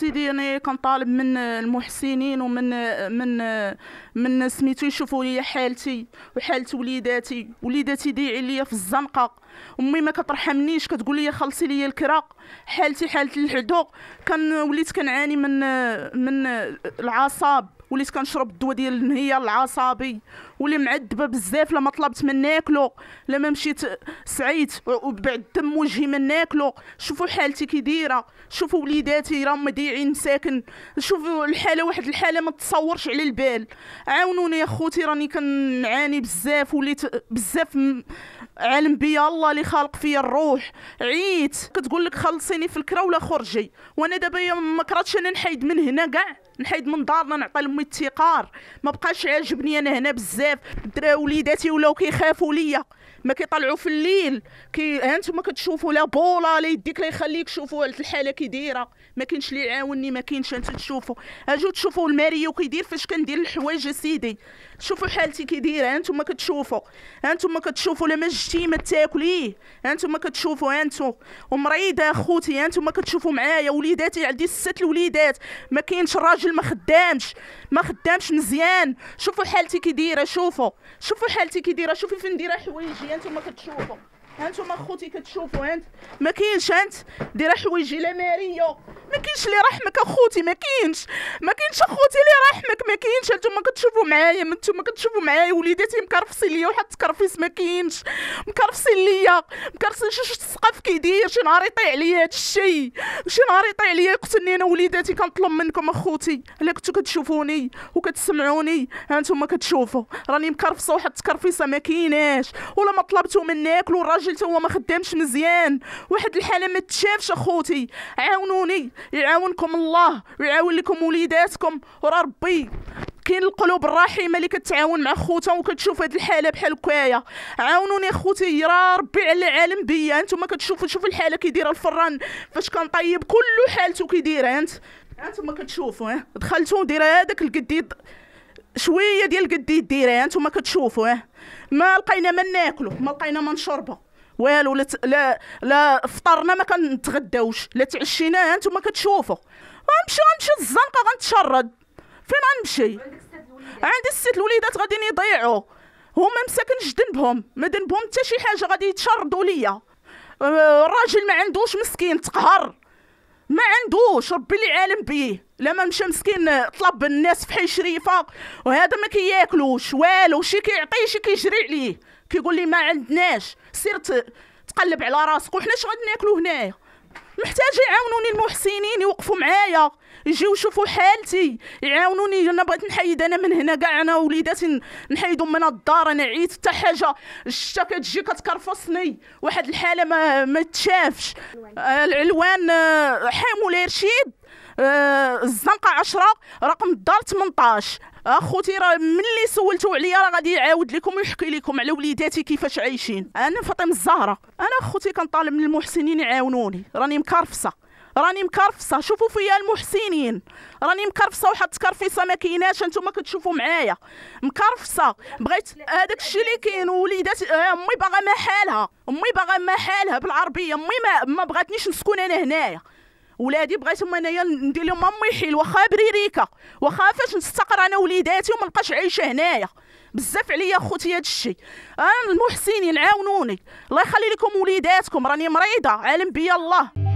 سيدي انا كنطالب من المحسنين ومن من من سميتو يشوفوا لي حالتي وحاله وليداتي وليداتي ديعي ليا في الزنقه امي ما كترحمنيش كتقول لي خلصي لي الكرا حالتي حاله الحدوق كان وليت كنعاني من من العصاب وليت كنشرب الدواء ديال النهيه العصبي ولي معذبه بزاف لما طلبت من ناكلو لما مشيت سعيت وبعد دم وجهي من ناكلو شوفوا حالتي كي دايره شوفوا وليداتي راهم مديعين مساكن شوفوا الحاله واحد الحاله ما تصورش على البال عاونوني يا خوتي راني كنعاني بزاف وليت بزاف م... عالم بيا الله اللي خالق فيا الروح عيت كتقول لك خلصيني في الكرا ولا خرجي وانا دابا ما كرهتش انا نحيد من هنا كاع نحيد من دارنا نعطي لامي التقار ما بقاش عاجبني انا هنا بزاف وليداتي ولاو كيخافوا ليا ما كيطلعوا في الليل كي هانتوما كتشوفوا لا بولا لا يديك لا يخليك شوفوا الحاله كي دايره ما كاينش اللي يعاونني ما كاينش انت تشوفوا اجو تشوفوا الماريو كيدير فاش كندير الحوايج سيدي شوفوا حالتي كي دايره هانتوما كتشوفوا هانتوما كتشوفوا لا ما جيتي ما تاكلي هانتوما كتشوفوا هانتو ومريضه اخوتي هانتوما كتشوفوا معايا وليداتي عندي ست الوليدات ما كاينش راجل ما خدامش ما خدامش مزيان شوفوا حالتي كي دايره شوفوا شوفوا حالتي كي دايره شوفي فين دايره حوايجي انتما كتشوفوا هانتوما خوتي كتشوفوا انت ما كاينش انت دايره حوايجي لا ماريو ما كاينش اللي رحمك اخوتي ما كاينش ما كاينش اخوتي اللي رحمك ما كاينش انتوما كتشوفوا معايا انتوما كتشوفوا معايا وليداتي مكرفصي ليا واحد التكرفيس ما كاينش مكرفصي ليا مكرفسي شي السقف كيدير شي نهار يطيع ليا هاد الشيء شي نهار يطيع ليا يقتلني انا وليداتي كنطلب منكم اخوتي الا كنتو كتشوفوني وكتسمعوني هانتوما كتشوفوا راني مكرفصه واحد التكرفيسه ما كايناش ولا ما طلبتو منك والراجل الراجل تا هو ما خدامش مزيان واحد الحاله ما تشافش اخوتي عاونوني يعاونكم الله ويعاون لكم وليداتكم ورا ربي كاين القلوب الرحيمه اللي كتعاون مع خوتها وكتشوف هاد الحاله بحال هكايا عاونوني اخوتي يا ربي على العالم بيا انتم كتشوفوا شوفوا الحاله كي دايره الفران فاش كنطيب كل حالته كي دايره انت انتم كتشوفوا ها اه. دخلتو دايره هذاك القديد شويه ديال القديد دايره انتم كتشوفوا ها اه. ما لقينا ما ناكلو ما لقينا ما نشربو والو لا لا, لا فطرنا ما كنتغداوش لا تعشينا انتم كتشوفوا غنمشي غنمشي للزنقه غنتشرد فين غنمشي عندي الست الوليدات غاديين يضيعوا هما مساكنش جدنبهم ما دنبهم حتى شي حاجه غادي يتشردوا ليا الراجل أه، ما عندوش مسكين تقهر ما عندوش ربي اللي عالم بيه لما مشى مسكين آه، طلب الناس في حي شريفه وهذا ما كياكلوش والو شي كيعطيه شي كيجري عليه كيقول لي ما عندناش سير تقلب على راسك وحنا اش غادي ناكلو هنايا محتاجه يعاونوني المحسنين يوقفوا معايا يجيو يشوفوا حالتي يعاونوني انا بغيت نحيد انا من هنا كاع انا وليداتي نحيدهم من الدار انا عيت حتى حاجه الشتا كتجي كتكرفصني واحد الحاله ما ما تشافش العلوان حامو لرشيد الزنقه 10 رقم الدار 18 اخوتي راه ملي سولتو عليا راه غادي يعاود لكم ويحكي لكم على وليداتي كيفاش عايشين انا فاطمه الزهره انا اخوتي كنطالب من المحسنين يعاونوني راني مكرفصه راني مكرفصه شوفوا فيا المحسنين راني مكرفصه وحط كرفيصه ما كايناش انتم كتشوفوا معايا مكرفصه بغيت هذاك الشيء اللي كاين وليدات آه، امي باغا ما حالها امي باغا ما حالها بالعربيه امي ما, ما بغاتنيش نسكن انا هنايا ولادي بغيتهم انايا ندير لهم امي حيل واخا بريريكا واخا فاش نستقر انا وليداتي وما نبقاش عايشه هنايا بزاف عليا خوتي هاد الشيء انا آه، المحسنين عاونوني الله يخلي لكم وليداتكم راني مريضه عالم بيا الله